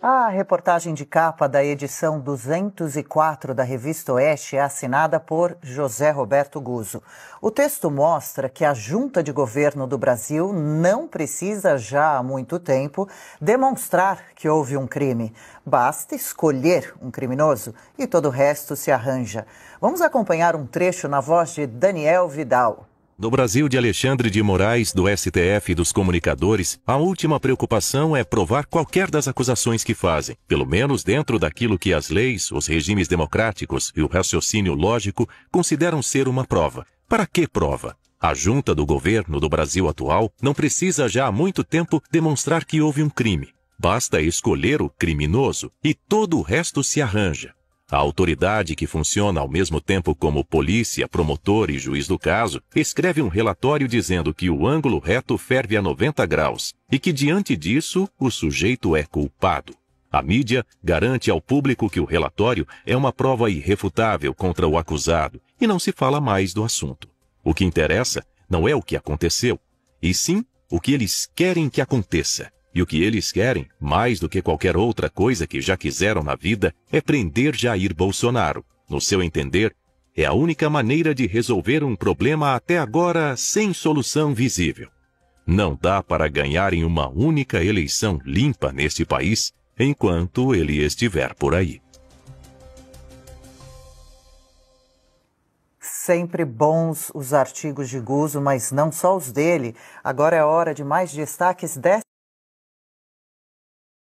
A reportagem de capa da edição 204 da Revista Oeste é assinada por José Roberto Guzzo. O texto mostra que a junta de governo do Brasil não precisa já há muito tempo demonstrar que houve um crime. Basta escolher um criminoso e todo o resto se arranja. Vamos acompanhar um trecho na voz de Daniel Vidal do Brasil de Alexandre de Moraes, do STF e dos comunicadores, a última preocupação é provar qualquer das acusações que fazem, pelo menos dentro daquilo que as leis, os regimes democráticos e o raciocínio lógico consideram ser uma prova. Para que prova? A junta do governo do Brasil atual não precisa já há muito tempo demonstrar que houve um crime. Basta escolher o criminoso e todo o resto se arranja. A autoridade que funciona ao mesmo tempo como polícia, promotor e juiz do caso escreve um relatório dizendo que o ângulo reto ferve a 90 graus e que, diante disso, o sujeito é culpado. A mídia garante ao público que o relatório é uma prova irrefutável contra o acusado e não se fala mais do assunto. O que interessa não é o que aconteceu, e sim o que eles querem que aconteça. E o que eles querem, mais do que qualquer outra coisa que já quiseram na vida, é prender Jair Bolsonaro. No seu entender, é a única maneira de resolver um problema até agora sem solução visível. Não dá para ganhar em uma única eleição limpa neste país enquanto ele estiver por aí. Sempre bons os artigos de Guzo, mas não só os dele. Agora é hora de mais destaques desta.